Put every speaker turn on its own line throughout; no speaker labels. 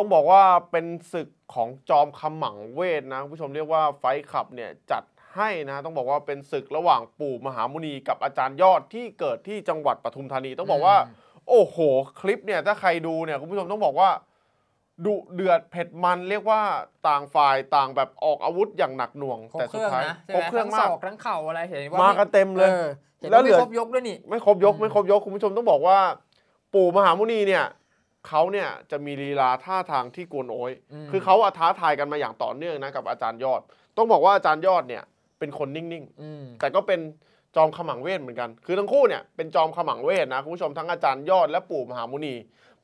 ต้องบอกว่าเป็นศึกของจอมคำหมังเวทนะผู้ชมเรียกว่าไฟขับเนี่ยจัดให้นะ ต้องบอกว่าเป็นศึกระหว่างปู่มหามุนีกับอาจารย์ยอดที่เกิดที่จังหวัดปทุมธานี ต้องบอกว่า โอ้โห คลิปเนี่ยถ้าใครดูเนี่ยคุณผู้ชมต้องบอกว่าดุเดือดเผ็ดมันเรียกว่าต่างฝ่ายต่างแบบออกอาวุธอย่างหนักหน่วง แต่สุดท้ายครบเครื่องมากทั้งเข่าอะไรเห็นว่ามากันเต็มเลยแล้วไม่ครบยกด้วยนี่ไม่ครบยก ไม่ครบยกคุณผู้ชมต้องบอกว่า ปู่มหามุนีเนี่ยเขาเนี่ยจะมีลีลาท่าทางที่กวนโอยคือเขาท้าทายกันมาอย่างต่อเนื่องนะกับ อาจารย์ยอด ต้องบอกว่าอาจารย์ยอดเนี่ยเป็นคนนิ่งๆ แต่ก็เป็นจอมขมังเวทเหมือนกัน คือทั้งคู่เนี่ยเป็นจอมขมังเวทนะคุณผู้ชมทั้งอาจารย์ยอดและปู่มหามุนี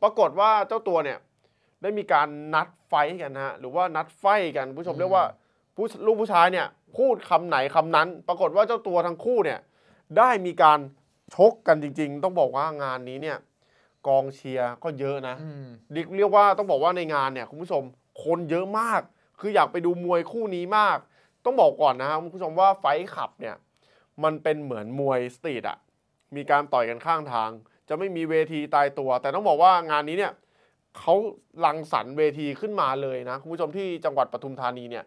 ปรากฏว่าเจ้าตัวเนี่ยได้มีการนัดไฟกันฮะหรือว่านัดไฟกัน ผู้ชมเรียกว่าผู้ลูกผู้ชายเนี่ยพูดคำไหนคำนั้น ปรากฏว่าเจ้าตัวทั้งคู่เนี่ยได้มีการชกกันจริง ๆ ต้องบอกว่างานนี้เนี่ยกองเชียร์ก็เยอะนะดิกเรียกว่าต้องบอกว่าในงานเนี่ยคุณผู้ชมคนเยอะมาก คืออยากไปดูมวยคู่นี้มาก ต้องบอกก่อนนะครับคุณผู้ชมว่าไฟขับเนี่ยมันเป็นเหมือนมวยสตรีทอะมีการต่อยกันข้างทาง จะไม่มีเวทีตายตัว แต่ต้องบอกว่างานนี้เนี่ยเขาลังสรรเวทีขึ้นมาเลยนะ คุณผู้ชมที่จังหวัดปทุมธานีเนี่ย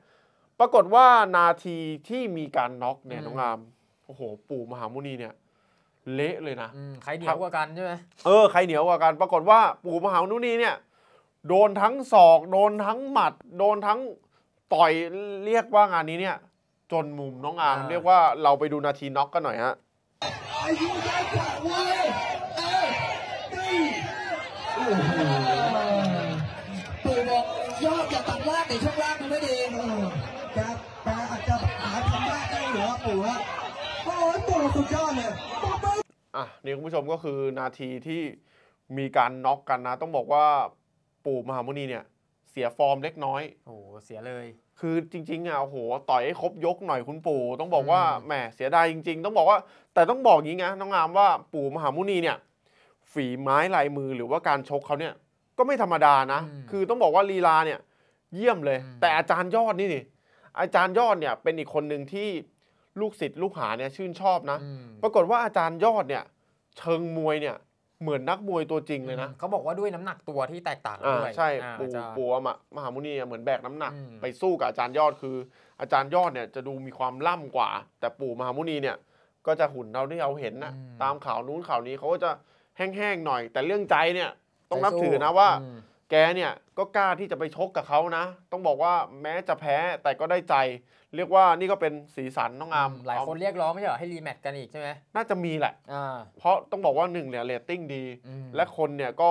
ปรากฏว่านาทีที่มีการน็อกเนี่ยน้องงาม โอ้โหปู่มหามุนีเนี่ยเละเลยนะใครเหนียวกว่ากันใช่ไหมเออใครเหนียวกว่ากันปรากฏว่าปู่มหานุนีเนี่ย โดนทั้งศอก โดนทั้งหมัด โดนทั้งต่อยเรียกว่างานนี้เนี่ย จนมุมน้องอามเรียกว่าเราไปดูนาทีน็อกกันหน่อยฮะปบอยอดจะตัดล่างในช่วงล่างมันไม่ดีแบแ่อาจจะหาทำได้ได้หรือว่าปู่ว่าโอ้ยปู่สุดยอดเลยนี่คุณผู้ชมก็คือนาทีที่มีการน็อกกันนะ ต้องบอกว่าปู่มหามุนีเนี่ย เสียฟอร์มเล็กน้อยโอ้โหเสียเลย คือจริงๆอ่ะโอ้โหต่อยให้ครบยกหน่อยคุณปู่ต้องบอกว่าแหมเสียดายจริงๆ ต้องบอกว่าแต่ต้องบอกอย่างนี้นะน้องงามว่าปู่มหามุนีเนี่ยฝีไม้ลายมือหรือว่าการชกเขาเนี่ยก็ไม่ธรรมดานะ คือต้องบอกว่าลีลาเนี่ยเยี่ยมเลย แต่อาจารย์ยอดนี่นี่อาจารย์ยอดเนี่ยเป็นอีกคนหนึ่งที่ลูกศิษย์ลูกหาเนี่ยชื่นชอบนะ ปรากฏว่าอาจารย์ยอดเนี่ยเชิงมวยเนี่ยเหมือนนักมวยตัวจริงเลยนะเขาบอกว่าด้วยน้ำหนักตัวที่แตกต่างด้วยใช่ปูปูอมะมหามุนีเหมือนแบกน้ำหนักไปสู้กับอาจารย์ยอดคือ อาจารย์ยอดเนี่ยจะดูมีความล่ำกว่า แต่ปู่มหามุนีเนี่ยก็จะหุ่นเราที่เราเห็นนะตามข่าวนู้นข่าวนี้เขาก็จะแห้งๆหน่อย แต่เรื่องใจเนี่ยต้องนับถือนะว่าแกเนี่ยก็กล้าที่จะไปชกกับเขานะ ต้องบอกว่าแม้จะแพ้แต่ก็ได้ใจ เรียกว่านี่ก็เป็นสีสันน้องอามหลาย คนเรียกร้องไม่ใช่หรอให้รีแมต์กันอีกใช่ไหมน่าจะมีแหละเพราะต้องบอกว่าหนึ่งเนี่ยเรตติ้งดี และคนเนี่ยก็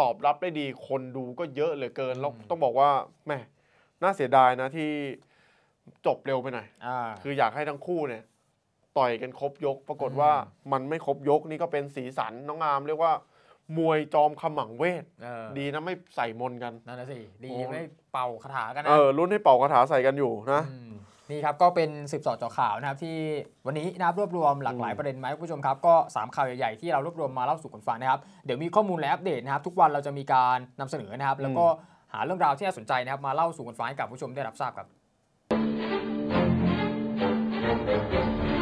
ตอบรับได้ดีคนดูก็เยอะเหลือเกินแล้วต้องบอกว่าแม่น่าเสียดายนะที่จบเร็วไปหน่อยคืออยากให้ทั้งคู่เนี่ย ต่อยกันครบยก ปรากฏว่ามันไม่ครบยก นี่ก็เป็นสีสันน้องอามเรียกว่ามวยจอมขมังเวทดีนะไม่ใส่มนกันนั่นและสิดีไม่เป่าคาถากันนะเออรุ่นให้เป่าคาถาใส่กันอยู่นะนี่ครับก็เป็นสืบสอเจาะข่าวนะครับที่วันนี้นะครับรวบรวมหลากหลายประเด็นไหมาให้ผู้ชมครับก็3ข่าวใหญ่ๆที่เรารวบรวมมาเล่าสู่กันฟังนะครับ เดี๋ยวมีข้อมูลและอัปเดตนะครับ ทุกวันเราจะมีการนำเสนอนะครับ แล้วก็หาเรื่องราวที่น่าสนใจนะครับมาเล่าสู่กันฟังให้กับผู้ชมได้รับทราบครับ